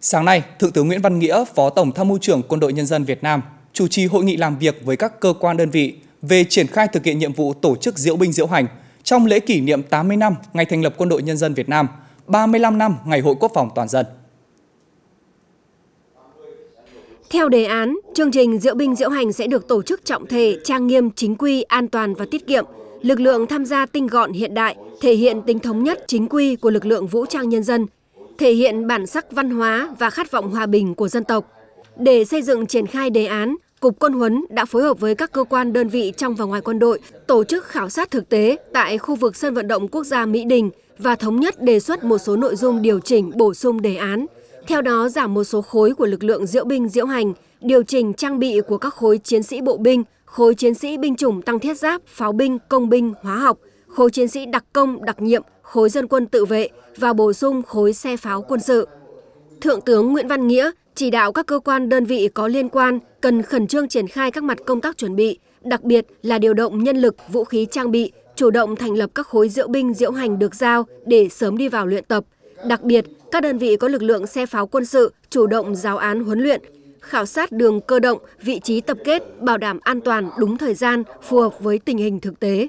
Sáng nay, Thượng tướng Nguyễn Văn Nghĩa, Phó Tổng Tham mưu trưởng Quân đội Nhân dân Việt Nam, chủ trì hội nghị làm việc với các cơ quan đơn vị về triển khai thực hiện nhiệm vụ tổ chức diễu binh diễu hành trong lễ kỷ niệm 80 năm ngày thành lập Quân đội Nhân dân Việt Nam, 35 năm ngày Hội Quốc phòng toàn dân. Theo đề án, chương trình diễu binh diễu hành sẽ được tổ chức trọng thể, trang nghiêm, chính quy, an toàn và tiết kiệm. Lực lượng tham gia tinh gọn hiện đại, thể hiện tính thống nhất chính quy của lực lượng vũ trang nhân dân, thể hiện bản sắc văn hóa và khát vọng hòa bình của dân tộc. Để xây dựng triển khai đề án, Cục Quân huấn đã phối hợp với các cơ quan đơn vị trong và ngoài quân đội tổ chức khảo sát thực tế tại khu vực sân vận động quốc gia Mỹ Đình và thống nhất đề xuất một số nội dung điều chỉnh bổ sung đề án. Theo đó giảm một số khối của lực lượng diễu binh diễu hành, điều chỉnh trang bị của các khối chiến sĩ bộ binh, khối chiến sĩ binh chủng tăng thiết giáp, pháo binh, công binh, hóa học, khối chiến sĩ đặc công, đặc nhiệm, khối dân quân tự vệ và bổ sung khối xe pháo quân sự. Thượng tướng Nguyễn Văn Nghĩa chỉ đạo các cơ quan đơn vị có liên quan cần khẩn trương triển khai các mặt công tác chuẩn bị, đặc biệt là điều động nhân lực, vũ khí trang bị, chủ động thành lập các khối diễu binh diễu hành được giao để sớm đi vào luyện tập. Đặc biệt, các đơn vị có lực lượng xe pháo quân sự chủ động giáo án huấn luyện, khảo sát đường cơ động, vị trí tập kết, bảo đảm an toàn đúng thời gian, phù hợp với tình hình thực tế.